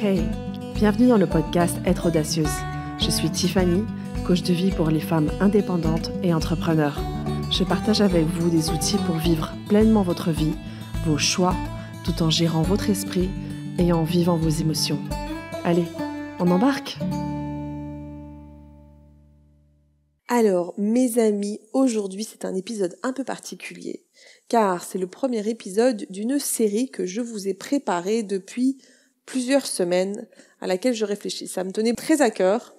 Hey, bienvenue dans le podcast Être audacieuse. Je suis Tiffany, coach de vie pour les femmes indépendantes et entrepreneurs. Je partage avec vous des outils pour vivre pleinement votre vie, vos choix, tout en gérant votre esprit et en vivant vos émotions. Allez, on embarque Alors, mes amis, aujourd'hui c'est un épisode un peu particulier, car c'est le premier épisode d'une série que je vous ai préparée depuis plusieurs semaines à laquelle je réfléchis. Ça me tenait très à cœur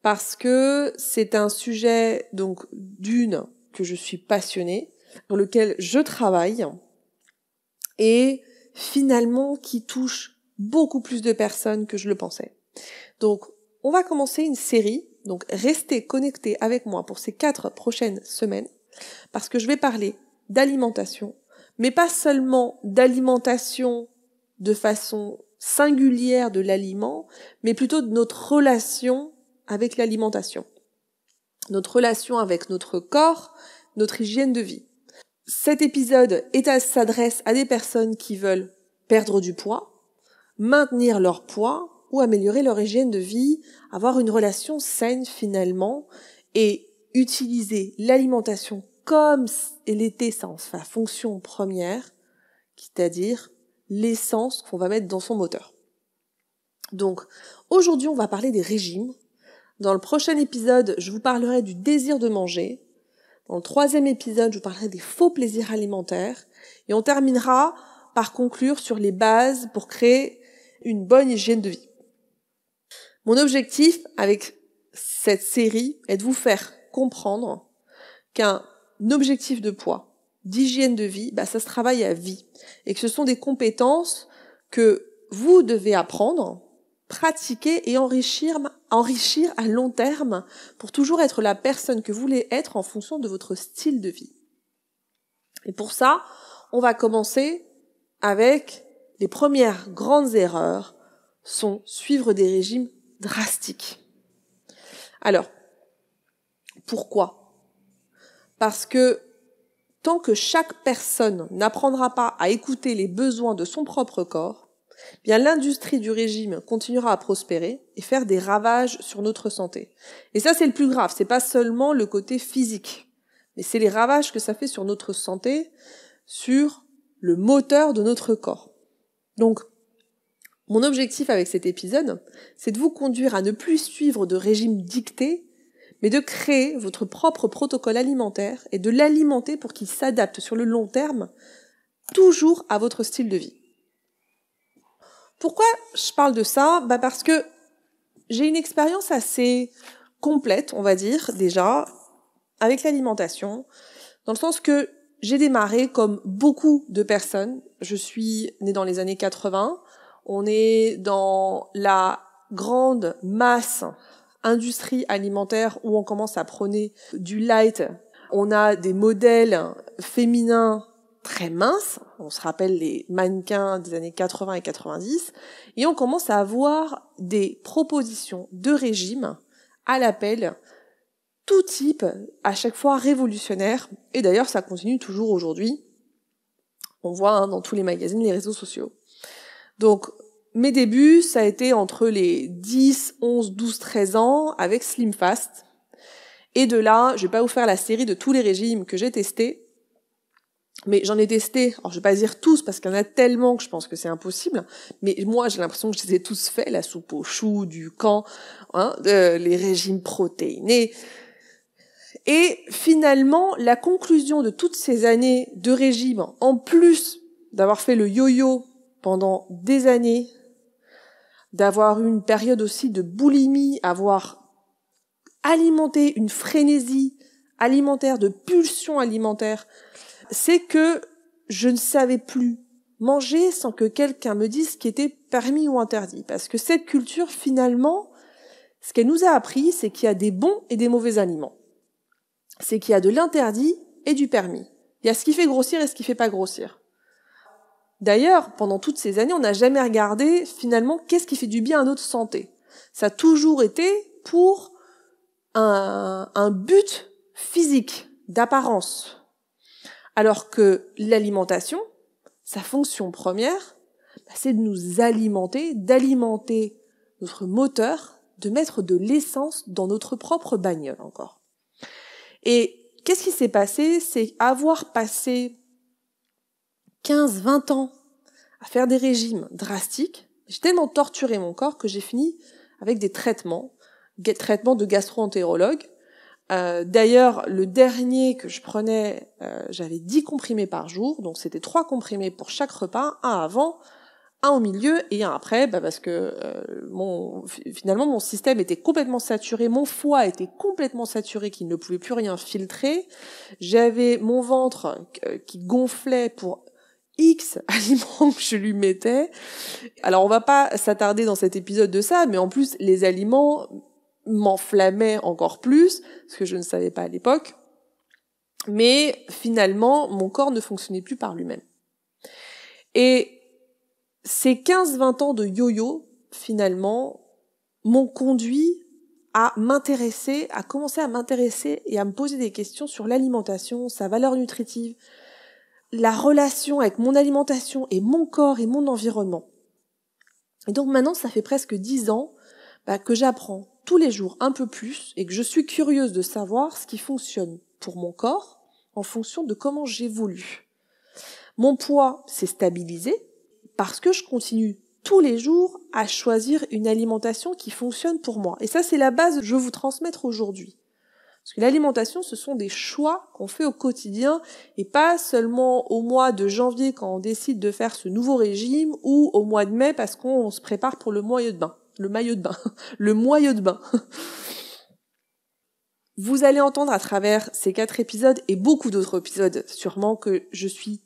parce que c'est un sujet donc d'une que je suis passionnée, dans lequel je travaille et finalement qui touche beaucoup plus de personnes que je le pensais. Donc on va commencer une série, donc restez connectés avec moi pour ces quatre prochaines semaines parce que je vais parler d'alimentation, mais pas seulement d'alimentation de façon singulière de l'aliment, mais plutôt de notre relation avec l'alimentation, notre relation avec notre corps, notre hygiène de vie. Cet épisode s'adresse à des personnes qui veulent perdre du poids, maintenir leur poids ou améliorer leur hygiène de vie, avoir une relation saine finalement et utiliser l'alimentation comme elle était sa fonction première, c'est-à-dire l'essence qu'on va mettre dans son moteur. Donc, aujourd'hui, on va parler des régimes. Dans le prochain épisode, je vous parlerai du désir de manger. Dans le troisième épisode, je vous parlerai des faux plaisirs alimentaires. Et on terminera par conclure sur les bases pour créer une bonne hygiène de vie. Mon objectif avec cette série est de vous faire comprendre qu'un objectif de poids d'hygiène de vie, bah, ça se travaille à vie. Et que ce sont des compétences que vous devez apprendre, pratiquer et enrichir, enrichir à long terme pour toujours être la personne que vous voulez être en fonction de votre style de vie. Et pour ça, on va commencer avec les premières grandes erreurs sont suivre des régimes drastiques. Alors, pourquoi Parce que Tant que chaque personne n'apprendra pas à écouter les besoins de son propre corps, eh bien l'industrie du régime continuera à prospérer et faire des ravages sur notre santé. Et ça c'est le plus grave, c'est pas seulement le côté physique, mais c'est les ravages que ça fait sur notre santé, sur le moteur de notre corps. Donc mon objectif avec cet épisode, c'est de vous conduire à ne plus suivre de régime dicté mais de créer votre propre protocole alimentaire et de l'alimenter pour qu'il s'adapte sur le long terme toujours à votre style de vie. Pourquoi je parle de ça bah Parce que j'ai une expérience assez complète, on va dire déjà, avec l'alimentation, dans le sens que j'ai démarré comme beaucoup de personnes. Je suis née dans les années 80. On est dans la grande masse industrie alimentaire où on commence à prôner du light. On a des modèles féminins très minces. On se rappelle les mannequins des années 80 et 90. Et on commence à avoir des propositions de régime à l'appel tout type, à chaque fois révolutionnaire. Et d'ailleurs, ça continue toujours aujourd'hui. On voit hein, dans tous les magazines les réseaux sociaux. Donc, mes débuts, ça a été entre les 10, 11, 12, 13 ans avec Slimfast. Et de là, je vais pas vous faire la série de tous les régimes que j'ai testés, mais j'en ai testé, alors je vais pas dire tous parce qu'il y en a tellement que je pense que c'est impossible, mais moi j'ai l'impression que je les ai tous faits, la soupe au chou, du camp, hein, les régimes protéinés. Et finalement, la conclusion de toutes ces années de régime, en plus d'avoir fait le yo-yo pendant des années, d'avoir eu une période aussi de boulimie, avoir alimenté une frénésie alimentaire, de pulsion alimentaire, c'est que je ne savais plus manger sans que quelqu'un me dise ce qui était permis ou interdit. Parce que cette culture, finalement, ce qu'elle nous a appris, c'est qu'il y a des bons et des mauvais aliments. C'est qu'il y a de l'interdit et du permis. Il y a ce qui fait grossir et ce qui fait pas grossir. D'ailleurs, pendant toutes ces années, on n'a jamais regardé finalement qu'est-ce qui fait du bien à notre santé. Ça a toujours été pour un, but physique, d'apparence. Alors que l'alimentation, sa fonction première, bah, c'est de nous alimenter, d'alimenter notre moteur, de mettre de l'essence dans notre propre bagnole encore. Et qu'est-ce qui s'est passé C'est avoir passé 15, 20 ans à faire des régimes drastiques. J'ai tellement torturé mon corps que j'ai fini avec des traitements, des traitements de gastro-entérologue. Euh, d'ailleurs, le dernier que je prenais, euh, j'avais 10 comprimés par jour, donc c'était trois comprimés pour chaque repas, un avant, un au milieu et un après, bah parce que euh, mon, finalement mon système était complètement saturé, mon foie était complètement saturé, qu'il ne pouvait plus rien filtrer. J'avais mon ventre qui gonflait pour X aliments que je lui mettais. Alors on va pas s'attarder dans cet épisode de ça, mais en plus les aliments m'enflammaient encore plus, ce que je ne savais pas à l'époque. Mais finalement, mon corps ne fonctionnait plus par lui-même. Et ces 15-20 ans de yo-yo, finalement, m'ont conduit à m'intéresser, à commencer à m'intéresser et à me poser des questions sur l'alimentation, sa valeur nutritive, la relation avec mon alimentation et mon corps et mon environnement. Et donc maintenant, ça fait presque dix ans bah, que j'apprends tous les jours un peu plus et que je suis curieuse de savoir ce qui fonctionne pour mon corps en fonction de comment j'évolue. Mon poids s'est stabilisé parce que je continue tous les jours à choisir une alimentation qui fonctionne pour moi. Et ça, c'est la base que je veux vous transmettre aujourd'hui. Parce que l'alimentation, ce sont des choix qu'on fait au quotidien et pas seulement au mois de janvier quand on décide de faire ce nouveau régime ou au mois de mai parce qu'on se prépare pour le maillot de bain. Le maillot de bain. Le moyeu de bain. Vous allez entendre à travers ces quatre épisodes et beaucoup d'autres épisodes sûrement que je suis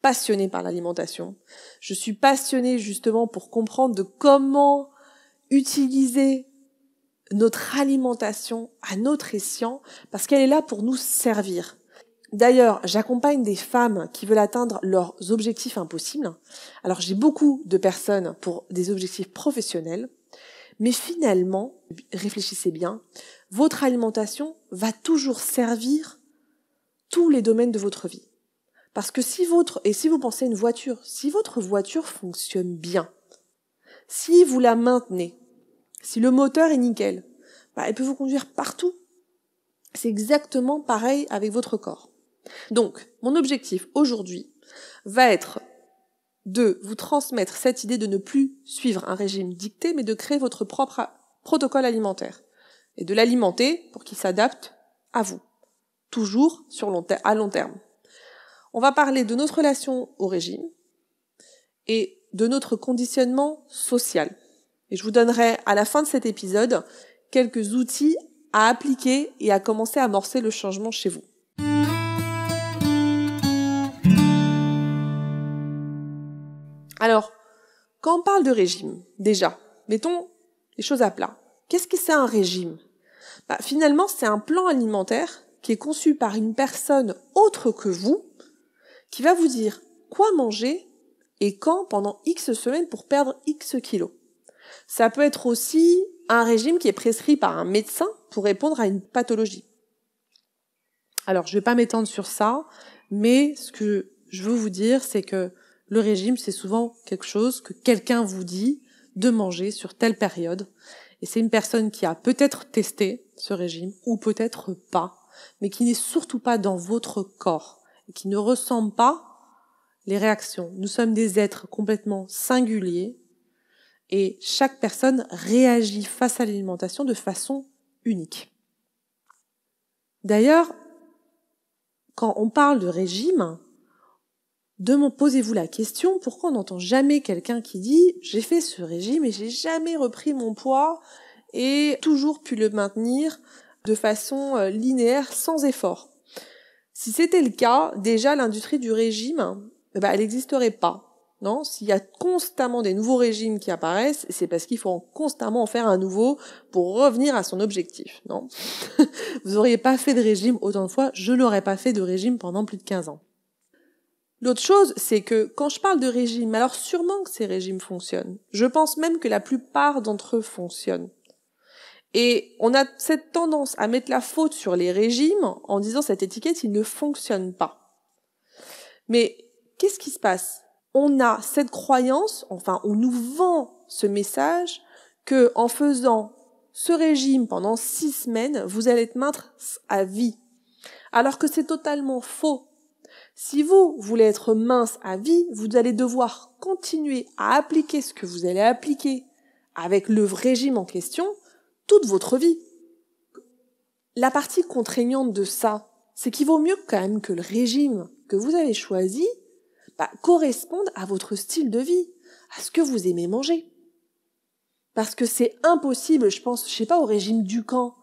passionnée par l'alimentation. Je suis passionnée justement pour comprendre de comment utiliser notre alimentation à notre escient parce qu'elle est là pour nous servir. D'ailleurs, j'accompagne des femmes qui veulent atteindre leurs objectifs impossibles. Alors j'ai beaucoup de personnes pour des objectifs professionnels, mais finalement, réfléchissez bien, votre alimentation va toujours servir tous les domaines de votre vie. Parce que si votre, et si vous pensez à une voiture, si votre voiture fonctionne bien, si vous la maintenez, si le moteur est nickel, bah, elle peut vous conduire partout. C'est exactement pareil avec votre corps. Donc, mon objectif aujourd'hui va être de vous transmettre cette idée de ne plus suivre un régime dicté, mais de créer votre propre protocole alimentaire et de l'alimenter pour qu'il s'adapte à vous, toujours sur à long terme. On va parler de notre relation au régime et de notre conditionnement social. Et je vous donnerai à la fin de cet épisode quelques outils à appliquer et à commencer à amorcer le changement chez vous. Alors, quand on parle de régime, déjà, mettons les choses à plat. Qu'est-ce que c'est un régime bah, Finalement, c'est un plan alimentaire qui est conçu par une personne autre que vous, qui va vous dire quoi manger et quand pendant X semaines pour perdre X kilos. Ça peut être aussi un régime qui est prescrit par un médecin pour répondre à une pathologie. Alors, je ne vais pas m'étendre sur ça, mais ce que je veux vous dire, c'est que le régime, c'est souvent quelque chose que quelqu'un vous dit de manger sur telle période. Et c'est une personne qui a peut-être testé ce régime, ou peut-être pas, mais qui n'est surtout pas dans votre corps, et qui ne ressent pas les réactions. Nous sommes des êtres complètement singuliers, et chaque personne réagit face à l'alimentation de façon unique. D'ailleurs, quand on parle de régime, posez-vous la question pourquoi on n'entend jamais quelqu'un qui dit j'ai fait ce régime et j'ai jamais repris mon poids et toujours pu le maintenir de façon euh, linéaire sans effort. Si c'était le cas, déjà l'industrie du régime, bah, elle n'existerait pas. Non, s'il y a constamment des nouveaux régimes qui apparaissent, c'est parce qu'il faut constamment en faire un nouveau pour revenir à son objectif. Non, vous n'auriez pas fait de régime autant de fois, je n'aurais pas fait de régime pendant plus de 15 ans. L'autre chose, c'est que quand je parle de régime, alors sûrement que ces régimes fonctionnent. Je pense même que la plupart d'entre eux fonctionnent. Et on a cette tendance à mettre la faute sur les régimes en disant cette étiquette, il ne fonctionne pas. Mais qu'est-ce qui se passe on a cette croyance, enfin on nous vend ce message que en faisant ce régime pendant six semaines, vous allez être mince à vie. Alors que c'est totalement faux. Si vous voulez être mince à vie, vous allez devoir continuer à appliquer ce que vous allez appliquer avec le régime en question toute votre vie. La partie contraignante de ça, c'est qu'il vaut mieux quand même que le régime que vous avez choisi bah, correspondent à votre style de vie, à ce que vous aimez manger. Parce que c'est impossible, je pense, je sais pas, au régime du camp.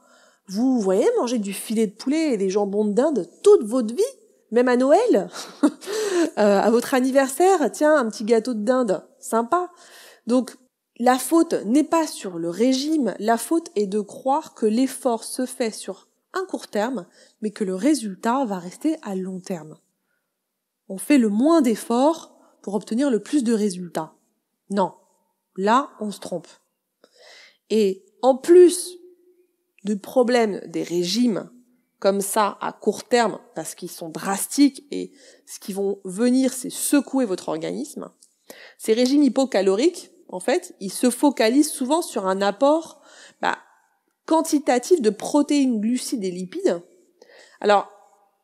Vous voyez, manger du filet de poulet et des jambons de dinde toute votre vie, même à Noël, euh, à votre anniversaire, tiens, un petit gâteau de dinde, sympa. Donc, la faute n'est pas sur le régime, la faute est de croire que l'effort se fait sur un court terme, mais que le résultat va rester à long terme on fait le moins d'efforts pour obtenir le plus de résultats. Non, là, on se trompe. Et en plus du problème des régimes comme ça à court terme, parce qu'ils sont drastiques et ce qui vont venir, c'est secouer votre organisme, ces régimes hypocaloriques, en fait, ils se focalisent souvent sur un apport bah, quantitatif de protéines, glucides et lipides. Alors,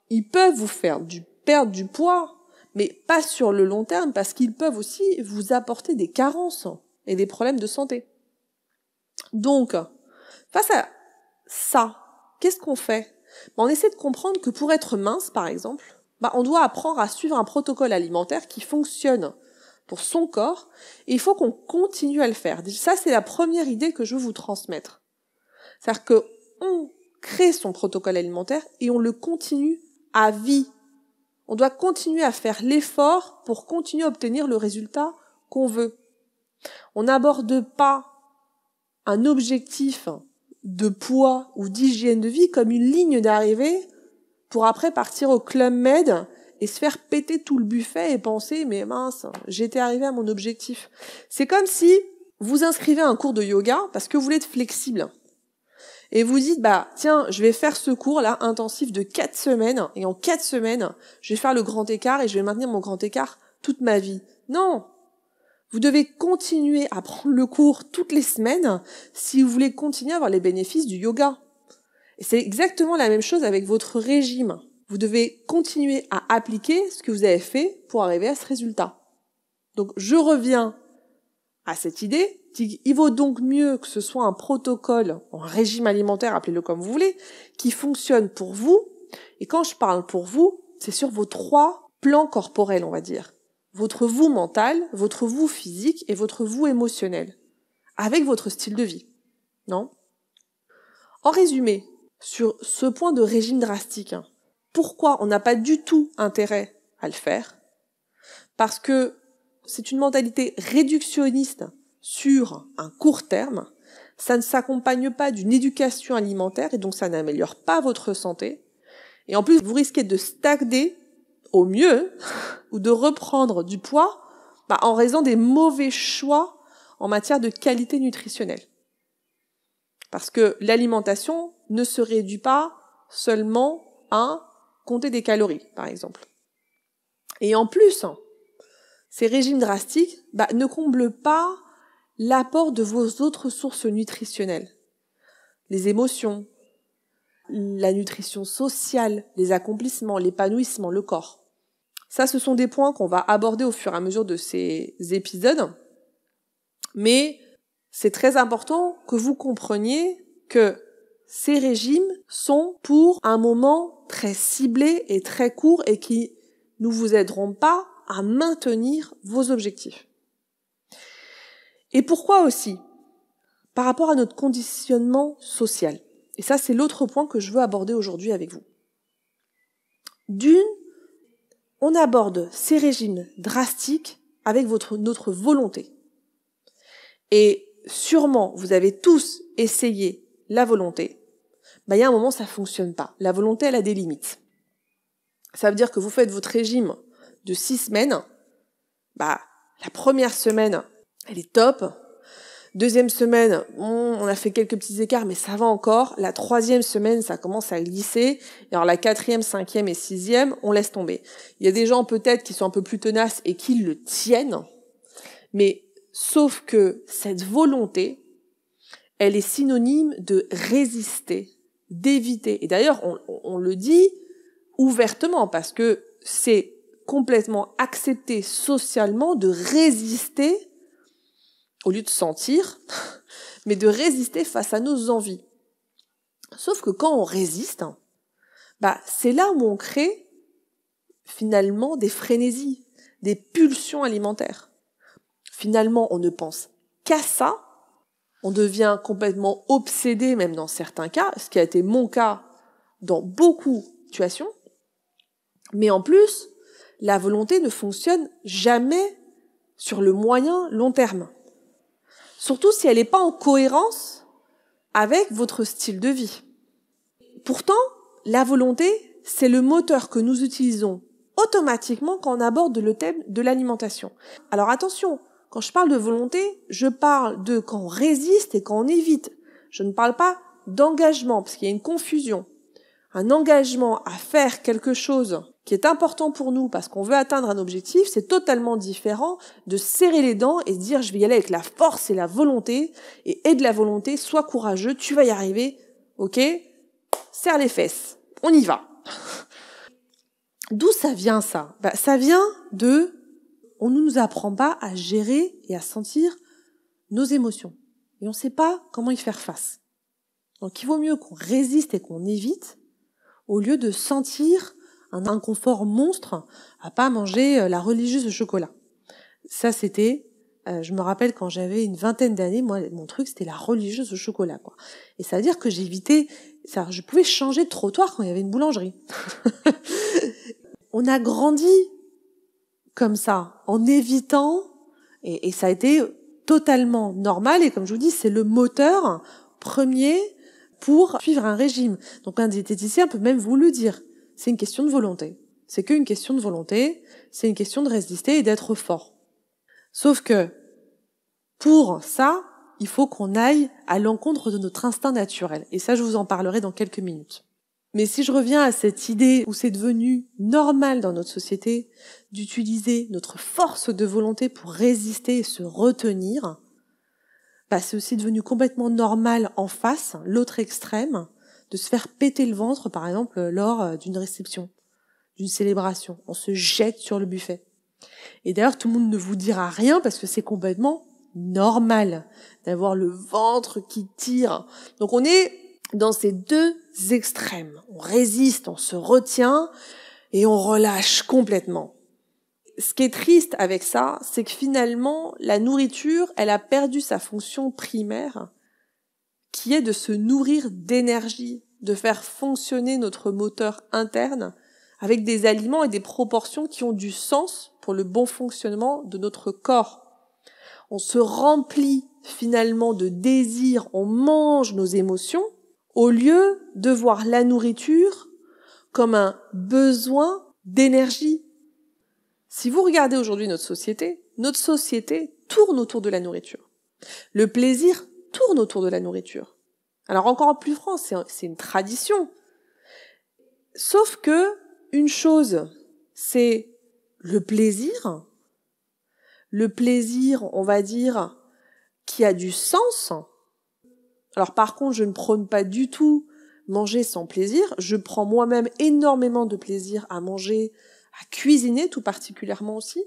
ils peuvent vous faire du perdre du poids, mais pas sur le long terme, parce qu'ils peuvent aussi vous apporter des carences et des problèmes de santé. Donc, face à ça, qu'est-ce qu'on fait ben, On essaie de comprendre que pour être mince, par exemple, ben, on doit apprendre à suivre un protocole alimentaire qui fonctionne pour son corps, et il faut qu'on continue à le faire. Ça, c'est la première idée que je veux vous transmettre. C'est-à-dire que on crée son protocole alimentaire et on le continue à vie on doit continuer à faire l'effort pour continuer à obtenir le résultat qu'on veut. On n'aborde pas un objectif de poids ou d'hygiène de vie comme une ligne d'arrivée pour après partir au Club Med et se faire péter tout le buffet et penser mais mince, j'étais arrivé à mon objectif. C'est comme si vous inscrivez un cours de yoga parce que vous voulez être flexible et vous dites bah tiens, je vais faire ce cours là intensif de quatre semaines et en quatre semaines, je vais faire le grand écart et je vais maintenir mon grand écart toute ma vie. Non. Vous devez continuer à prendre le cours toutes les semaines si vous voulez continuer à avoir les bénéfices du yoga. Et c'est exactement la même chose avec votre régime. Vous devez continuer à appliquer ce que vous avez fait pour arriver à ce résultat. Donc je reviens à cette idée il vaut donc mieux que ce soit un protocole, un régime alimentaire, appelez-le comme vous voulez, qui fonctionne pour vous. Et quand je parle pour vous, c'est sur vos trois plans corporels, on va dire. Votre vous mental, votre vous physique et votre vous émotionnel. Avec votre style de vie. Non? En résumé, sur ce point de régime drastique, hein, pourquoi on n'a pas du tout intérêt à le faire? Parce que c'est une mentalité réductionniste sur un court terme, ça ne s'accompagne pas d'une éducation alimentaire et donc ça n'améliore pas votre santé. Et en plus, vous risquez de stagner au mieux ou de reprendre du poids bah, en raison des mauvais choix en matière de qualité nutritionnelle. Parce que l'alimentation ne se réduit pas seulement à compter des calories, par exemple. Et en plus, hein, ces régimes drastiques bah, ne comblent pas l'apport de vos autres sources nutritionnelles, les émotions, la nutrition sociale, les accomplissements, l'épanouissement, le corps. Ça, ce sont des points qu'on va aborder au fur et à mesure de ces épisodes. Mais c'est très important que vous compreniez que ces régimes sont pour un moment très ciblé et très court et qui ne vous aideront pas à maintenir vos objectifs. Et pourquoi aussi Par rapport à notre conditionnement social. Et ça, c'est l'autre point que je veux aborder aujourd'hui avec vous. D'une, on aborde ces régimes drastiques avec votre, notre volonté. Et sûrement, vous avez tous essayé la volonté. Bah, il y a un moment, ça fonctionne pas. La volonté, elle a des limites. Ça veut dire que vous faites votre régime de six semaines. Bah, la première semaine, elle est top. Deuxième semaine, hmm, on a fait quelques petits écarts, mais ça va encore. La troisième semaine, ça commence à glisser. Et alors la quatrième, cinquième et sixième, on laisse tomber. Il y a des gens peut-être qui sont un peu plus tenaces et qui le tiennent. Mais sauf que cette volonté, elle est synonyme de résister, d'éviter. Et d'ailleurs, on, on le dit ouvertement parce que c'est complètement accepté socialement de résister au lieu de sentir, mais de résister face à nos envies. Sauf que quand on résiste, bah, c'est là où on crée finalement des frénésies, des pulsions alimentaires. Finalement, on ne pense qu'à ça, on devient complètement obsédé même dans certains cas, ce qui a été mon cas dans beaucoup de situations. Mais en plus, la volonté ne fonctionne jamais sur le moyen long terme. Surtout si elle n'est pas en cohérence avec votre style de vie. Pourtant, la volonté, c'est le moteur que nous utilisons automatiquement quand on aborde le thème de l'alimentation. Alors attention, quand je parle de volonté, je parle de quand on résiste et quand on évite. Je ne parle pas d'engagement, parce qu'il y a une confusion un engagement à faire quelque chose qui est important pour nous parce qu'on veut atteindre un objectif, c'est totalement différent de serrer les dents et dire je vais y aller avec la force et la volonté et aide la volonté, sois courageux, tu vas y arriver, ok Serre les fesses, on y va. D'où ça vient ça bah, Ça vient de on ne nous apprend pas à gérer et à sentir nos émotions. Et on ne sait pas comment y faire face. Donc il vaut mieux qu'on résiste et qu'on évite au lieu de sentir un inconfort monstre à pas manger euh, la religieuse au chocolat. Ça, c'était, euh, je me rappelle quand j'avais une vingtaine d'années, moi, mon truc, c'était la religieuse au chocolat, quoi. Et ça veut dire que j'évitais, ça, je pouvais changer de trottoir quand il y avait une boulangerie. On a grandi comme ça, en évitant, et, et ça a été totalement normal, et comme je vous dis, c'est le moteur premier pour suivre un régime. Donc un diététicien peut même vous le dire. C'est une question de volonté. C'est qu'une question de volonté, c'est une question de résister et d'être fort. Sauf que pour ça, il faut qu'on aille à l'encontre de notre instinct naturel. Et ça, je vous en parlerai dans quelques minutes. Mais si je reviens à cette idée où c'est devenu normal dans notre société d'utiliser notre force de volonté pour résister et se retenir, bah, c'est aussi devenu complètement normal en face, l'autre extrême, de se faire péter le ventre, par exemple, lors euh, d'une réception, d'une célébration. On se jette sur le buffet. Et d'ailleurs, tout le monde ne vous dira rien parce que c'est complètement normal d'avoir le ventre qui tire. Donc on est dans ces deux extrêmes. On résiste, on se retient et on relâche complètement ce qui est triste avec ça, c'est que finalement, la nourriture, elle a perdu sa fonction primaire, qui est de se nourrir d'énergie, de faire fonctionner notre moteur interne avec des aliments et des proportions qui ont du sens pour le bon fonctionnement de notre corps. On se remplit finalement de désirs, on mange nos émotions, au lieu de voir la nourriture comme un besoin d'énergie si vous regardez aujourd'hui notre société, notre société tourne autour de la nourriture. Le plaisir tourne autour de la nourriture. Alors encore en plus franc, c'est, c'est une tradition. Sauf que une chose, c'est le plaisir, le plaisir, on va dire, qui a du sens. Alors par contre, je ne prône pas du tout manger sans plaisir. Je prends moi-même énormément de plaisir à manger à cuisiner tout particulièrement aussi.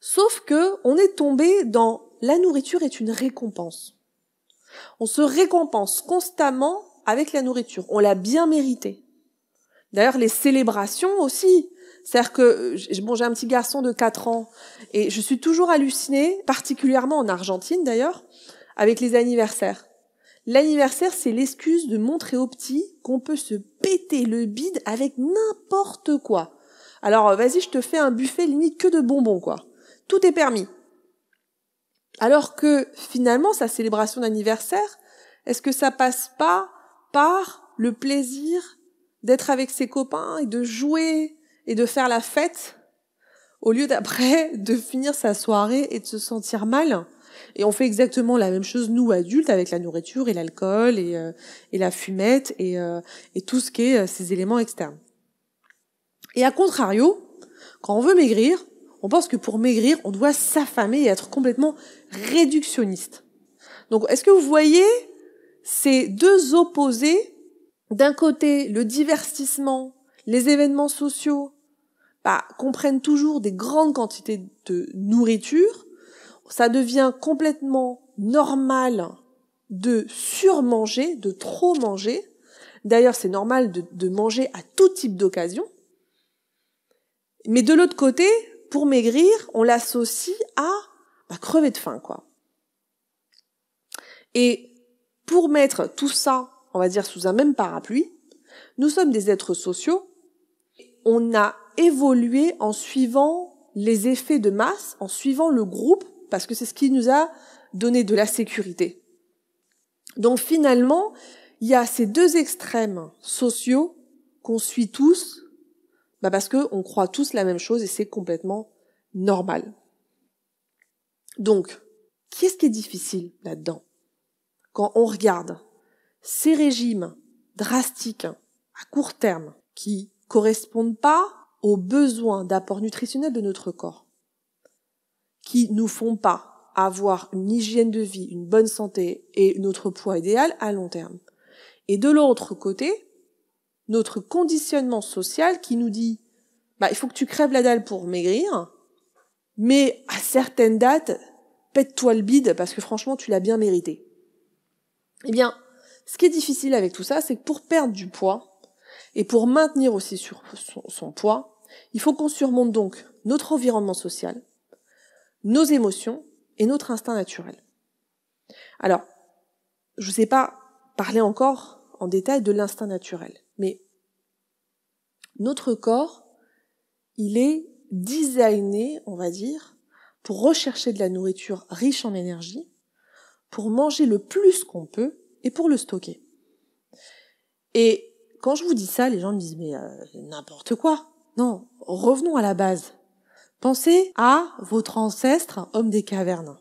Sauf que on est tombé dans la nourriture est une récompense. On se récompense constamment avec la nourriture. On l'a bien mérité. D'ailleurs, les célébrations aussi. C'est-à-dire que euh, bon, j'ai un petit garçon de 4 ans et je suis toujours hallucinée, particulièrement en Argentine d'ailleurs, avec les anniversaires. L'anniversaire, c'est l'excuse de montrer aux petits qu'on peut se péter le bide avec n'importe quoi. Alors, euh, vas-y, je te fais un buffet limite que de bonbons, quoi. Tout est permis. Alors que, finalement, sa célébration d'anniversaire, est-ce que ça passe pas par le plaisir d'être avec ses copains et de jouer et de faire la fête au lieu d'après de finir sa soirée et de se sentir mal et on fait exactement la même chose, nous, adultes, avec la nourriture et l'alcool et, euh, la fumette euh, et, tout ce qui est euh, ces éléments externes. Et à contrario, quand on veut maigrir, on pense que pour maigrir, on doit s'affamer et être complètement réductionniste. Donc, est-ce que vous voyez ces deux opposés D'un côté, le divertissement, les événements sociaux, bah, comprennent toujours des grandes quantités de nourriture, ça devient complètement normal de surmanger, de trop manger. D'ailleurs, c'est normal de, de, manger à tout type d'occasion. Mais de l'autre côté, pour maigrir, on l'associe à bah, crever de faim, quoi. Et pour mettre tout ça, on va dire, sous un même parapluie, nous sommes des êtres sociaux. On a évolué en suivant les effets de masse, en suivant le groupe parce que c'est ce qui nous a donné de la sécurité. Donc finalement, il y a ces deux extrêmes sociaux qu'on suit tous, bah parce qu'on croit tous la même chose et c'est complètement normal. Donc, qu'est-ce qui est difficile là-dedans Quand on regarde ces régimes drastiques à court terme qui correspondent pas aux besoins d'apport nutritionnel de notre corps, qui nous font pas avoir une hygiène de vie, une bonne santé et notre poids idéal à long terme. Et de l'autre côté, notre conditionnement social qui nous dit bah il faut que tu crèves la dalle pour maigrir, mais à certaines dates, pète-toi le bide parce que franchement tu l'as bien mérité. Eh bien, ce qui est difficile avec tout ça, c'est que pour perdre du poids et pour maintenir aussi sur son poids, il faut qu'on surmonte donc notre environnement social, nos émotions et notre instinct naturel. Alors, je ne sais pas parler encore en détail de l'instinct naturel, mais notre corps, il est designé, on va dire, pour rechercher de la nourriture riche en énergie, pour manger le plus qu'on peut et pour le stocker. Et quand je vous dis ça, les gens me disent mais euh, n'importe quoi. Non, revenons à la base. Pensez à votre ancêtre, homme des cavernes.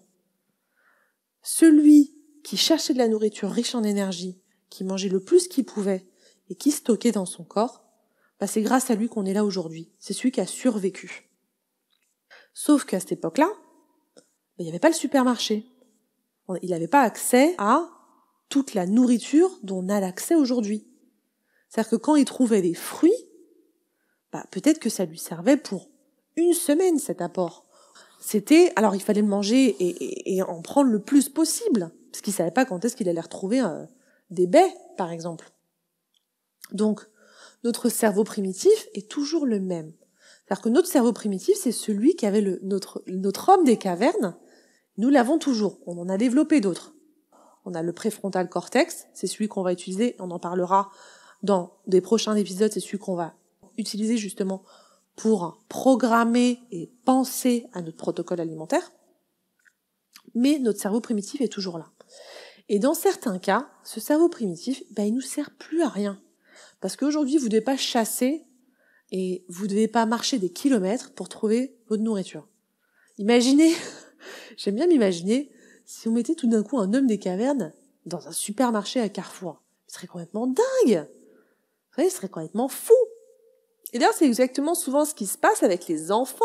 Celui qui cherchait de la nourriture riche en énergie, qui mangeait le plus qu'il pouvait et qui stockait dans son corps, bah, c'est grâce à lui qu'on est là aujourd'hui. C'est celui qui a survécu. Sauf qu'à cette époque-là, bah, il n'y avait pas le supermarché. Il n'avait pas accès à toute la nourriture dont on a l'accès aujourd'hui. C'est-à-dire que quand il trouvait des fruits, bah, peut-être que ça lui servait pour une semaine cet apport. C'était, alors il fallait le manger et, en prendre le plus possible, parce qu'il savait pas quand est-ce qu'il allait retrouver euh, des baies, par exemple. Donc, notre cerveau primitif est toujours le même. cest que notre cerveau primitif, c'est celui qui avait le, notre, notre homme des cavernes. Nous l'avons toujours. On en a développé d'autres. On a le préfrontal cortex. C'est celui qu'on va utiliser. On en parlera dans des prochains épisodes. C'est celui qu'on va utiliser justement pour programmer et penser à notre protocole alimentaire, mais notre cerveau primitif est toujours là. Et dans certains cas, ce cerveau primitif, ben, il nous sert plus à rien. Parce qu'aujourd'hui, vous ne devez pas chasser et vous ne devez pas marcher des kilomètres pour trouver votre nourriture. Imaginez, j'aime bien m'imaginer, si on mettait tout d'un coup un homme des cavernes dans un supermarché à Carrefour. Ce serait complètement dingue. Vous ce serait complètement fou. Et eh d'ailleurs, c'est exactement souvent ce qui se passe avec les enfants.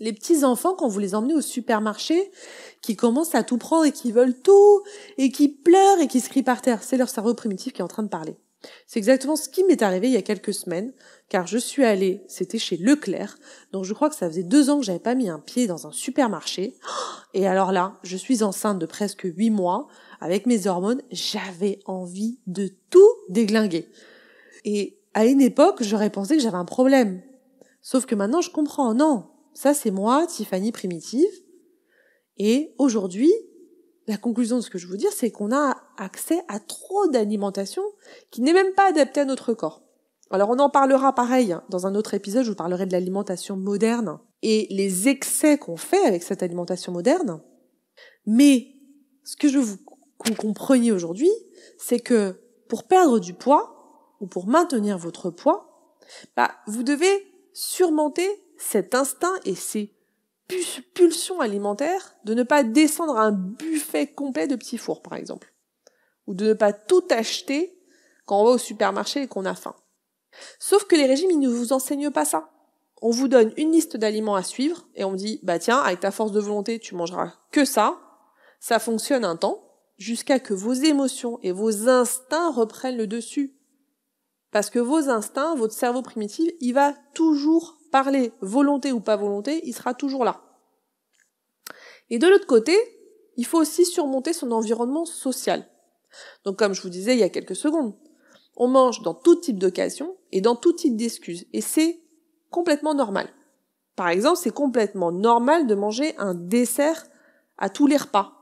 Les petits enfants, quand vous les emmenez au supermarché, qui commencent à tout prendre et qui veulent tout, et qui pleurent et qui se crient par terre, c'est leur cerveau primitif qui est en train de parler. C'est exactement ce qui m'est arrivé il y a quelques semaines, car je suis allée, c'était chez Leclerc, donc je crois que ça faisait deux ans que j'avais pas mis un pied dans un supermarché. Et alors là, je suis enceinte de presque huit mois, avec mes hormones, j'avais envie de tout déglinguer. Et à une époque, j'aurais pensé que j'avais un problème. Sauf que maintenant, je comprends. Non, ça c'est moi, Tiffany primitive. Et aujourd'hui, la conclusion de ce que je veux dire, c'est qu'on a accès à trop d'alimentation qui n'est même pas adaptée à notre corps. Alors on en parlera pareil hein, dans un autre épisode, je vous parlerai de l'alimentation moderne et les excès qu'on fait avec cette alimentation moderne. Mais ce que je veux que vous compreniez aujourd'hui, c'est que pour perdre du poids, ou pour maintenir votre poids, bah, vous devez surmonter cet instinct et ces pulsions alimentaires de ne pas descendre à un buffet complet de petits fours, par exemple, ou de ne pas tout acheter quand on va au supermarché et qu'on a faim. Sauf que les régimes, ils ne vous enseignent pas ça. On vous donne une liste d'aliments à suivre et on dit, bah tiens, avec ta force de volonté, tu mangeras que ça. Ça fonctionne un temps, jusqu'à que vos émotions et vos instincts reprennent le dessus. Parce que vos instincts, votre cerveau primitif, il va toujours parler, volonté ou pas volonté, il sera toujours là. Et de l'autre côté, il faut aussi surmonter son environnement social. Donc comme je vous disais il y a quelques secondes, on mange dans tout type d'occasion et dans tout type d'excuses. Et c'est complètement normal. Par exemple, c'est complètement normal de manger un dessert à tous les repas,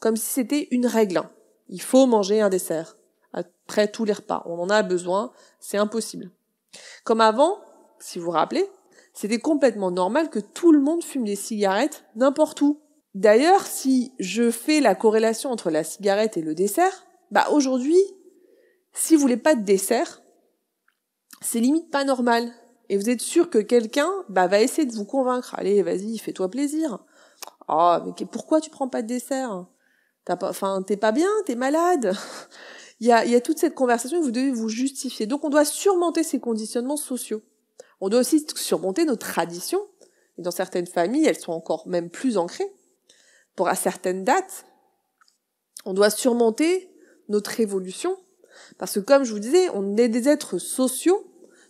comme si c'était une règle. Il faut manger un dessert après tous les repas. On en a besoin, c'est impossible. Comme avant, si vous vous rappelez, c'était complètement normal que tout le monde fume des cigarettes n'importe où. D'ailleurs, si je fais la corrélation entre la cigarette et le dessert, bah aujourd'hui, si vous voulez pas de dessert, c'est limite pas normal. Et vous êtes sûr que quelqu'un bah, va essayer de vous convaincre. Allez, vas-y, fais-toi plaisir. Oh, mais pourquoi tu prends pas de dessert pas, t'es pas bien, t'es malade il y a, toute cette conversation vous devez vous justifier. Donc on doit surmonter ces conditionnements sociaux. On doit aussi surmonter nos traditions. Et dans certaines familles, elles sont encore même plus ancrées. Pour à certaines dates, on doit surmonter notre évolution. Parce que comme je vous disais, on est des êtres sociaux.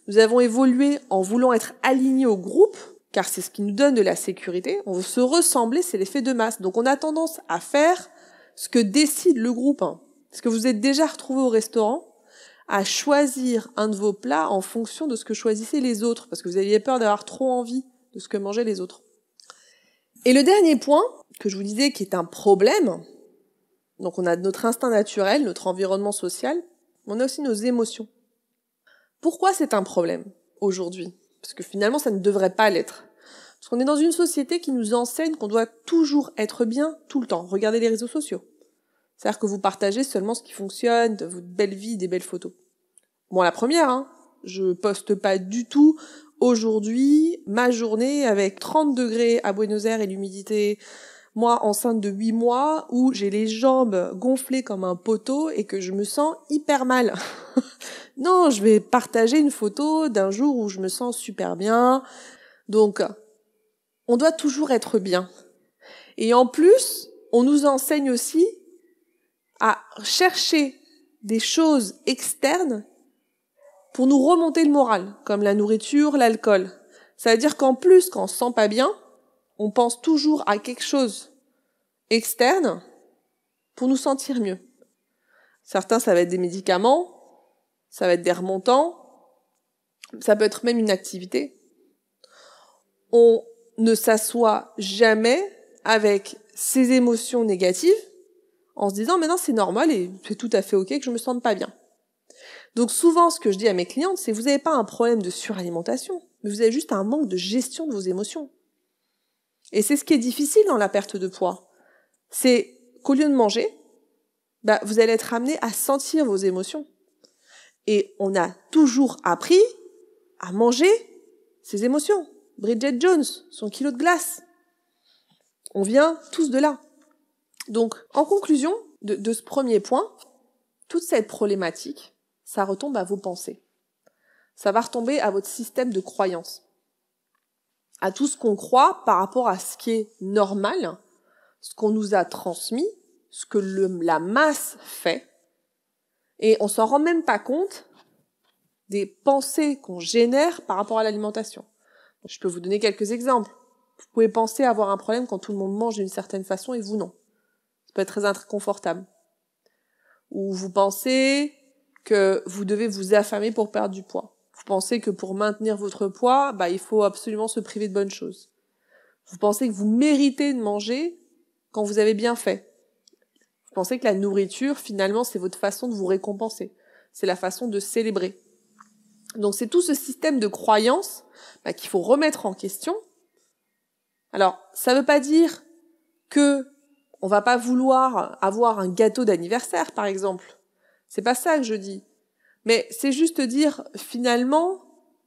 Nous avons évolué en voulant être alignés au groupe, car c'est ce qui nous donne de la sécurité. On veut se ressembler, c'est l'effet de masse. Donc on a tendance à faire ce que décide le groupe. Hein. Est-ce que vous êtes déjà retrouvé au restaurant à choisir un de vos plats en fonction de ce que choisissaient les autres, parce que vous aviez peur d'avoir trop envie de ce que mangeaient les autres. Et le dernier point que je vous disais qui est un problème, donc on a notre instinct naturel, notre environnement social, mais on a aussi nos émotions. Pourquoi c'est un problème aujourd'hui Parce que finalement ça ne devrait pas l'être. Parce qu'on est dans une société qui nous enseigne qu'on doit toujours être bien tout le temps. Regardez les réseaux sociaux. C'est-à-dire que vous partagez seulement ce qui fonctionne, de votre belle vie, des belles photos. Bon, la première, hein, je poste pas du tout aujourd'hui ma journée avec 30 degrés à Buenos Aires et l'humidité, moi enceinte de 8 mois, où j'ai les jambes gonflées comme un poteau et que je me sens hyper mal. non, je vais partager une photo d'un jour où je me sens super bien. Donc, on doit toujours être bien. Et en plus, on nous enseigne aussi à chercher des choses externes pour nous remonter le moral, comme la nourriture, l'alcool. Ça veut dire qu'en plus, quand on se sent pas bien, on pense toujours à quelque chose externe pour nous sentir mieux. Certains, ça va être des médicaments, ça va être des remontants, ça peut être même une activité. On ne s'assoit jamais avec ses émotions négatives en se disant maintenant c'est normal et c'est tout à fait ok que je me sente pas bien. Donc souvent ce que je dis à mes clientes c'est vous n'avez pas un problème de suralimentation, mais vous avez juste un manque de gestion de vos émotions. Et c'est ce qui est difficile dans la perte de poids. C'est qu'au lieu de manger, bah, vous allez être amené à sentir vos émotions. Et on a toujours appris à manger ses émotions. Bridget Jones, son kilo de glace. On vient tous de là. Donc, en conclusion de, ce premier point, toute cette problématique, ça retombe à vos pensées. Ça va retomber à votre système de croyance. À tout ce qu'on croit par rapport à ce qui est normal, ce qu'on nous a transmis, ce que la masse fait. Et on s'en rend même pas compte des pensées qu'on génère par rapport à l'alimentation. Je peux vous donner quelques exemples. Vous pouvez penser avoir un problème quand tout le monde mange d'une certaine façon et vous non. Ça peut être très inconfortable. Ou vous pensez que vous devez vous affamer pour perdre du poids. Vous pensez que pour maintenir votre poids, bah, il faut absolument se priver de bonnes choses. Vous pensez que vous méritez de manger quand vous avez bien fait. Vous pensez que la nourriture, finalement, c'est votre façon de vous récompenser. C'est la façon de célébrer. Donc c'est tout ce système de croyances bah, qu'il faut remettre en question. Alors, ça ne veut pas dire que on va pas vouloir avoir un gâteau d'anniversaire, par exemple. C'est pas ça que je dis. Mais c'est juste dire, finalement,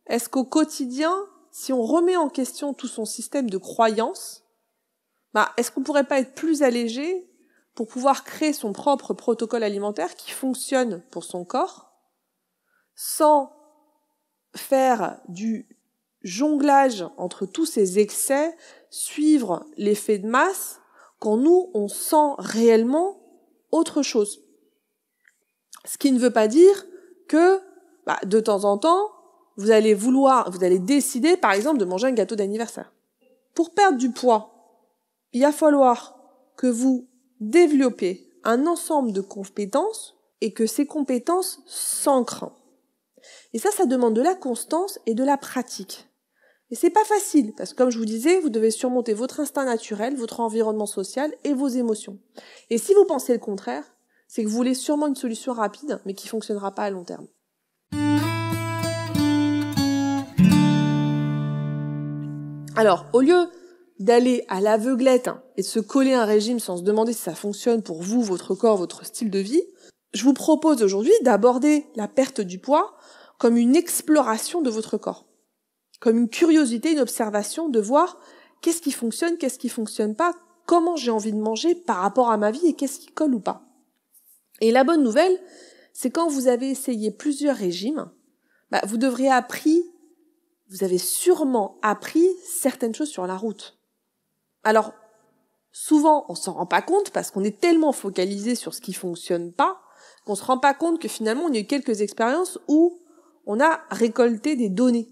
est-ce qu'au quotidien, si on remet en question tout son système de croyances, bah, est-ce qu'on pourrait pas être plus allégé pour pouvoir créer son propre protocole alimentaire qui fonctionne pour son corps, sans faire du jonglage entre tous ces excès, suivre l'effet de masse, quand nous, on sent réellement autre chose. Ce qui ne veut pas dire que, bah, de temps en temps, vous allez vouloir, vous allez décider, par exemple, de manger un gâteau d'anniversaire. Pour perdre du poids, il va falloir que vous développez un ensemble de compétences et que ces compétences s'ancrent. Et ça, ça demande de la constance et de la pratique. Et c'est pas facile, parce que comme je vous disais, vous devez surmonter votre instinct naturel, votre environnement social et vos émotions. Et si vous pensez le contraire, c'est que vous voulez sûrement une solution rapide, mais qui fonctionnera pas à long terme. Alors, au lieu d'aller à l'aveuglette hein, et de se coller un régime sans se demander si ça fonctionne pour vous, votre corps, votre style de vie, je vous propose aujourd'hui d'aborder la perte du poids comme une exploration de votre corps comme une curiosité, une observation de voir qu'est-ce qui fonctionne, qu'est-ce qui fonctionne pas, comment j'ai envie de manger par rapport à ma vie et qu'est-ce qui colle ou pas. Et la bonne nouvelle, c'est quand vous avez essayé plusieurs régimes, bah vous devrez appris, vous avez sûrement appris certaines choses sur la route. Alors, souvent, on s'en rend pas compte parce qu'on est tellement focalisé sur ce qui fonctionne pas qu'on se rend pas compte que finalement, on a eu quelques expériences où on a récolté des données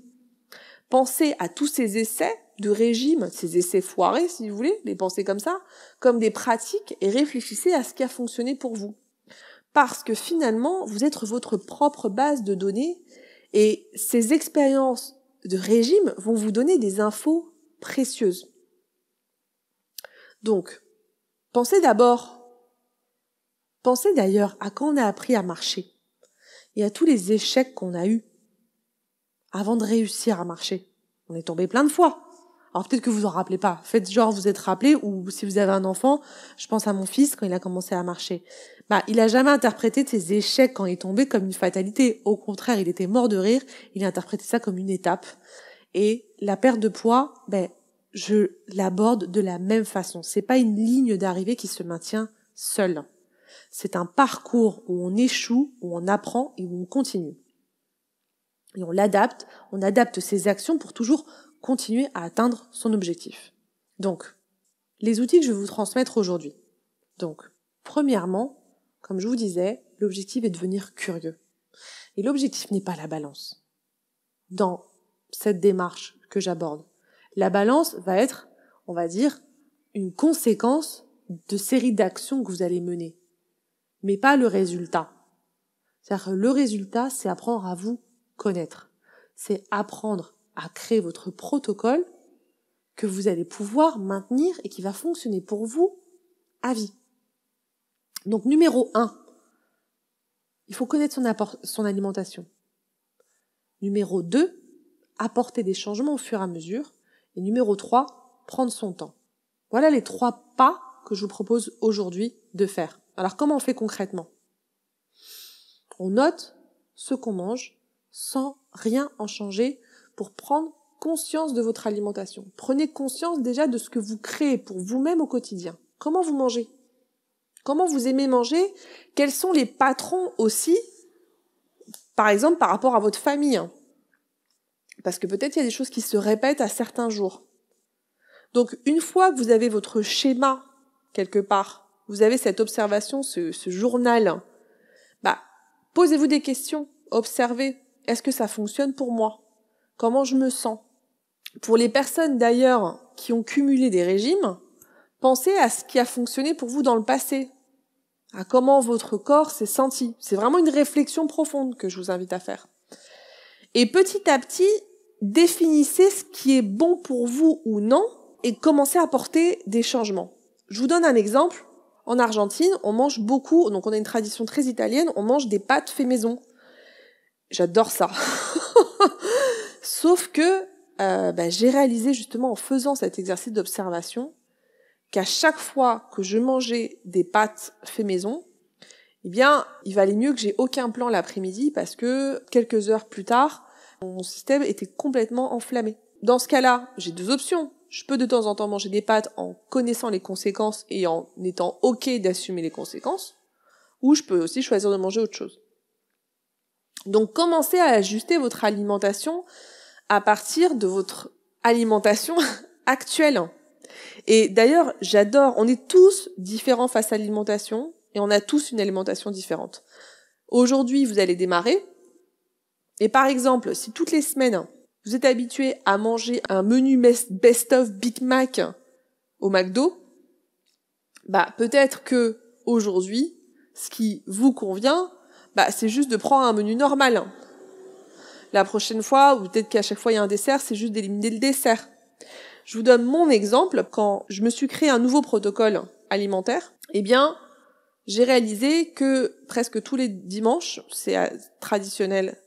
Pensez à tous ces essais de régime, ces essais foirés, si vous voulez, les pensez comme ça, comme des pratiques et réfléchissez à ce qui a fonctionné pour vous. Parce que finalement, vous êtes votre propre base de données et ces expériences de régime vont vous donner des infos précieuses. Donc, pensez d'abord, pensez d'ailleurs à quand on a appris à marcher et à tous les échecs qu'on a eus avant de réussir à marcher. On est tombé plein de fois. Alors peut-être que vous en rappelez pas. Faites genre vous êtes rappelé ou si vous avez un enfant, je pense à mon fils quand il a commencé à marcher. Bah, il a jamais interprété ses échecs quand il est tombé comme une fatalité. Au contraire, il était mort de rire. Il a interprété ça comme une étape. Et la perte de poids, ben, je l'aborde de la même façon. C'est pas une ligne d'arrivée qui se maintient seule. C'est un parcours où on échoue, où on apprend et où on continue et on l'adapte, on adapte ses actions pour toujours continuer à atteindre son objectif. Donc, les outils que je vais vous transmettre aujourd'hui. Donc, premièrement, comme je vous disais, l'objectif est de devenir curieux. Et l'objectif n'est pas la balance. Dans cette démarche que j'aborde, la balance va être, on va dire, une conséquence de série d'actions que vous allez mener, mais pas le résultat. C'est-à-dire le résultat, c'est apprendre à vous connaître. C'est apprendre à créer votre protocole que vous allez pouvoir maintenir et qui va fonctionner pour vous à vie. Donc numéro 1, il faut connaître son, apport, son alimentation. Numéro 2, apporter des changements au fur et à mesure. Et numéro 3, prendre son temps. Voilà les trois pas que je vous propose aujourd'hui de faire. Alors comment on fait concrètement On note ce qu'on mange, sans rien en changer pour prendre conscience de votre alimentation. Prenez conscience déjà de ce que vous créez pour vous-même au quotidien. Comment vous mangez Comment vous aimez manger Quels sont les patrons aussi, par exemple par rapport à votre famille Parce que peut-être il y a des choses qui se répètent à certains jours. Donc une fois que vous avez votre schéma quelque part, vous avez cette observation, ce, journal, bah, posez-vous des questions, observez, est-ce que ça fonctionne pour moi Comment je me sens Pour les personnes d'ailleurs qui ont cumulé des régimes, pensez à ce qui a fonctionné pour vous dans le passé, à comment votre corps s'est senti. C'est vraiment une réflexion profonde que je vous invite à faire. Et petit à petit, définissez ce qui est bon pour vous ou non et commencez à porter des changements. Je vous donne un exemple. En Argentine, on mange beaucoup, donc on a une tradition très italienne, on mange des pâtes fait maison. J'adore ça. Sauf que euh, bah, j'ai réalisé justement en faisant cet exercice d'observation qu'à chaque fois que je mangeais des pâtes fait maison, eh bien, il valait mieux que j'ai aucun plan l'après-midi parce que quelques heures plus tard, mon système était complètement enflammé. Dans ce cas-là, j'ai deux options. Je peux de temps en temps manger des pâtes en connaissant les conséquences et en étant OK d'assumer les conséquences, ou je peux aussi choisir de manger autre chose. Donc commencez à ajuster votre alimentation à partir de votre alimentation actuelle. Et d'ailleurs, j'adore, on est tous différents face à l'alimentation et on a tous une alimentation différente. Aujourd'hui, vous allez démarrer. Et par exemple, si toutes les semaines, vous êtes habitué à manger un menu best-of Big Mac au McDo, bah peut-être que aujourd'hui, ce qui vous convient, bah, c'est juste de prendre un menu normal. Hein. La prochaine fois, ou peut-être qu'à chaque fois il y a un dessert, c'est juste d'éliminer le dessert. Je vous donne mon exemple. Quand je me suis créé un nouveau protocole alimentaire, eh bien, j'ai réalisé que presque tous les dimanches, c'est euh, traditionnel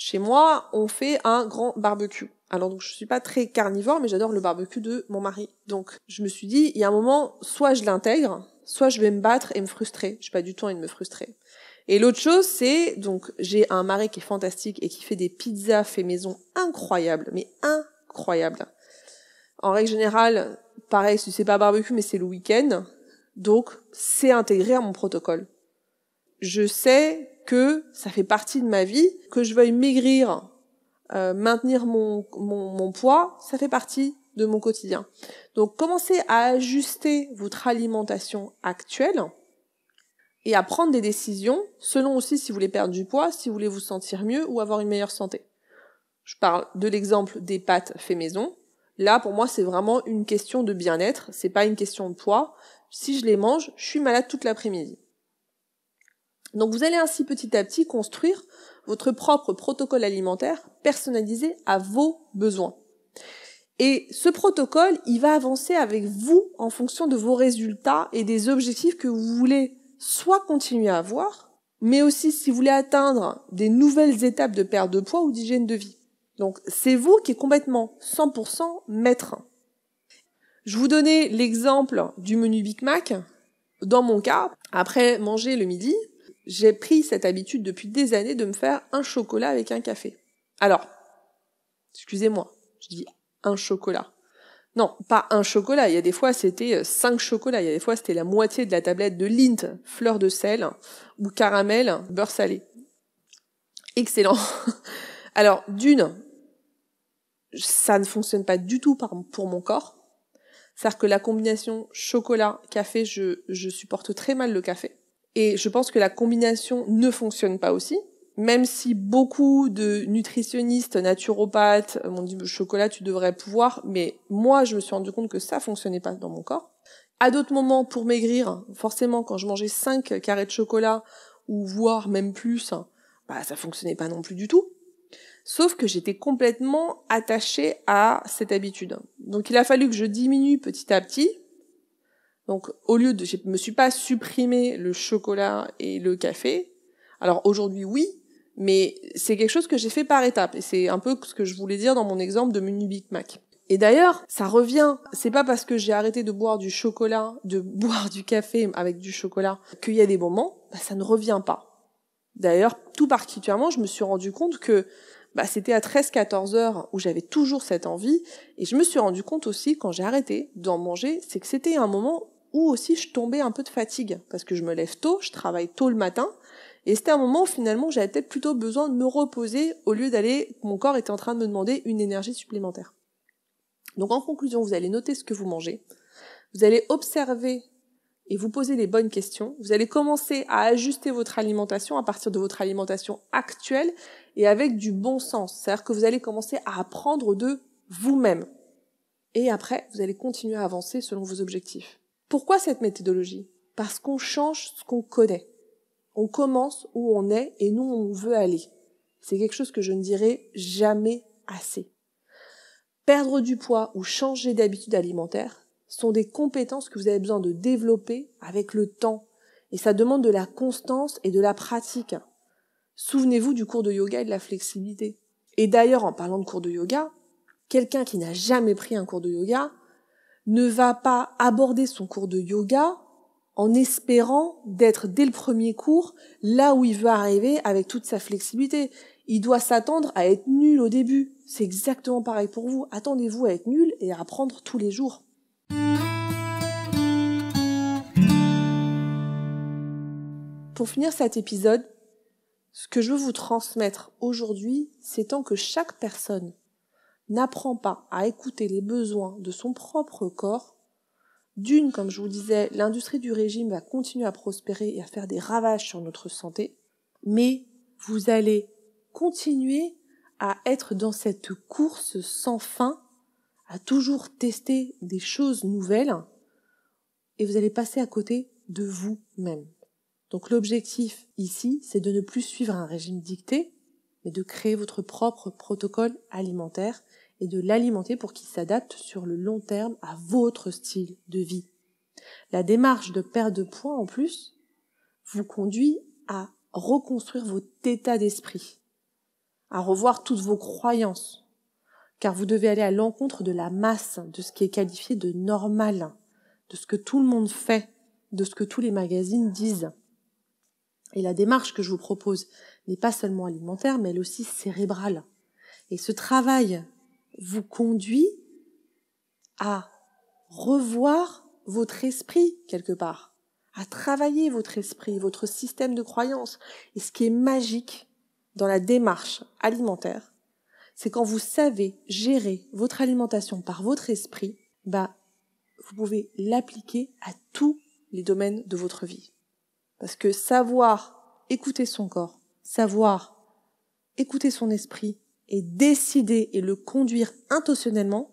chez moi, on fait un grand barbecue. Alors donc je suis pas très carnivore, mais j'adore le barbecue de mon mari. Donc je me suis dit, il y a un moment, soit je l'intègre, soit je vais me battre et me frustrer. J'ai pas du tout envie de me frustrer. Et l'autre chose, c'est donc j'ai un mari qui est fantastique et qui fait des pizzas fait maison incroyables, mais incroyables. En règle générale, pareil, si c'est pas barbecue, mais c'est le week-end, donc c'est intégré à mon protocole. Je sais que ça fait partie de ma vie, que je veuille maigrir, euh, maintenir mon, mon poids, ça fait partie de mon quotidien. Donc commencez à ajuster votre alimentation actuelle et à prendre des décisions selon aussi si vous voulez perdre du poids, si vous voulez vous sentir mieux ou avoir une meilleure santé. Je parle de l'exemple des pâtes fait maison. Là, pour moi, c'est vraiment une question de bien-être, c'est pas une question de poids. Si je les mange, je suis malade toute l'après-midi. Donc vous allez ainsi petit à petit construire votre propre protocole alimentaire personnalisé à vos besoins. Et ce protocole, il va avancer avec vous en fonction de vos résultats et des objectifs que vous voulez soit continuer à avoir, mais aussi si vous voulez atteindre des nouvelles étapes de perte de poids ou d'hygiène de vie. Donc c'est vous qui êtes complètement 100% maître. Je vous donnais l'exemple du menu Big Mac. Dans mon cas, après manger le midi, j'ai pris cette habitude depuis des années de me faire un chocolat avec un café. Alors, excusez-moi, je dis un chocolat. Non, pas un chocolat. Il y a des fois, c'était euh, cinq chocolats. Il y a des fois, c'était la moitié de la tablette de Lint, fleur de sel ou caramel, beurre salé. Excellent. Alors, d'une, ça ne fonctionne pas du tout pour mon corps. C'est-à-dire que la combinaison chocolat-café, je, je supporte très mal le café. Et je pense que la combinaison ne fonctionne pas aussi même si beaucoup de nutritionnistes, naturopathes euh, m'ont dit chocolat tu devrais pouvoir, mais moi je me suis rendu compte que ça fonctionnait pas dans mon corps. À d'autres moments pour maigrir, forcément quand je mangeais 5 carrés de chocolat ou voire même plus, bah ça fonctionnait pas non plus du tout. Sauf que j'étais complètement attachée à cette habitude. Donc il a fallu que je diminue petit à petit. Donc au lieu de je me suis pas supprimé le chocolat et le café. Alors aujourd'hui oui, mais c'est quelque chose que j'ai fait par étapes. Et c'est un peu ce que je voulais dire dans mon exemple de menu Big Mac. Et d'ailleurs, ça revient. C'est pas parce que j'ai arrêté de boire du chocolat, de boire du café avec du chocolat, qu'il y a des moments, bah, ça ne revient pas. D'ailleurs, tout particulièrement, je me suis rendu compte que bah, c'était à 13-14 heures où j'avais toujours cette envie. Et je me suis rendu compte aussi, quand j'ai arrêté d'en manger, c'est que c'était un moment où aussi je tombais un peu de fatigue. Parce que je me lève tôt, je travaille tôt le matin, et c'était un moment où finalement j'avais peut-être plutôt besoin de me reposer au lieu d'aller, mon corps était en train de me demander une énergie supplémentaire. Donc en conclusion, vous allez noter ce que vous mangez, vous allez observer et vous poser les bonnes questions. Vous allez commencer à ajuster votre alimentation à partir de votre alimentation actuelle et avec du bon sens. C'est-à-dire que vous allez commencer à apprendre de vous-même. Et après, vous allez continuer à avancer selon vos objectifs. Pourquoi cette méthodologie Parce qu'on change ce qu'on connaît. On commence où on est et nous, on veut aller. C'est quelque chose que je ne dirais jamais assez. Perdre du poids ou changer d'habitude alimentaire sont des compétences que vous avez besoin de développer avec le temps. Et ça demande de la constance et de la pratique. Souvenez-vous du cours de yoga et de la flexibilité. Et d'ailleurs, en parlant de cours de yoga, quelqu'un qui n'a jamais pris un cours de yoga ne va pas aborder son cours de yoga en espérant d'être dès le premier cours là où il veut arriver avec toute sa flexibilité. Il doit s'attendre à être nul au début. C'est exactement pareil pour vous. Attendez-vous à être nul et à apprendre tous les jours. Pour finir cet épisode, ce que je veux vous transmettre aujourd'hui, c'est tant que chaque personne n'apprend pas à écouter les besoins de son propre corps, d'une, comme je vous disais, l'industrie du régime va continuer à prospérer et à faire des ravages sur notre santé, mais vous allez continuer à être dans cette course sans fin, à toujours tester des choses nouvelles, et vous allez passer à côté de vous-même. Donc l'objectif ici, c'est de ne plus suivre un régime dicté, mais de créer votre propre protocole alimentaire et de l'alimenter pour qu'il s'adapte sur le long terme à votre style de vie. La démarche de perte de poids, en plus, vous conduit à reconstruire votre état d'esprit, à revoir toutes vos croyances, car vous devez aller à l'encontre de la masse, de ce qui est qualifié de normal, de ce que tout le monde fait, de ce que tous les magazines disent. Et la démarche que je vous propose n'est pas seulement alimentaire, mais elle aussi cérébrale. Et ce travail vous conduit à revoir votre esprit quelque part, à travailler votre esprit, votre système de croyance. Et ce qui est magique dans la démarche alimentaire, c'est quand vous savez gérer votre alimentation par votre esprit, bah, vous pouvez l'appliquer à tous les domaines de votre vie. Parce que savoir écouter son corps, savoir écouter son esprit et décider et le conduire intentionnellement,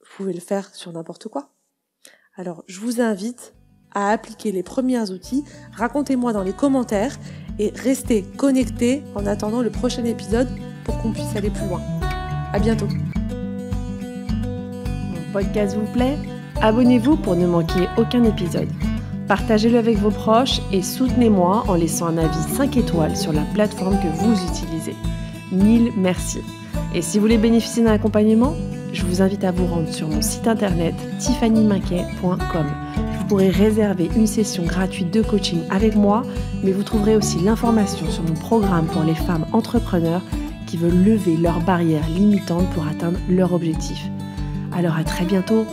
vous pouvez le faire sur n'importe quoi. Alors, je vous invite à appliquer les premiers outils. Racontez-moi dans les commentaires et restez connectés en attendant le prochain épisode pour qu'on puisse aller plus loin. À bientôt. Mon podcast vous plaît Abonnez-vous pour ne manquer aucun épisode. Partagez-le avec vos proches et soutenez-moi en laissant un avis 5 étoiles sur la plateforme que vous utilisez mille merci. Et si vous voulez bénéficier d'un accompagnement, je vous invite à vous rendre sur mon site internet tiffanyminquet.com. Vous pourrez réserver une session gratuite de coaching avec moi, mais vous trouverez aussi l'information sur mon programme pour les femmes entrepreneurs qui veulent lever leurs barrières limitantes pour atteindre leurs objectif. Alors à très bientôt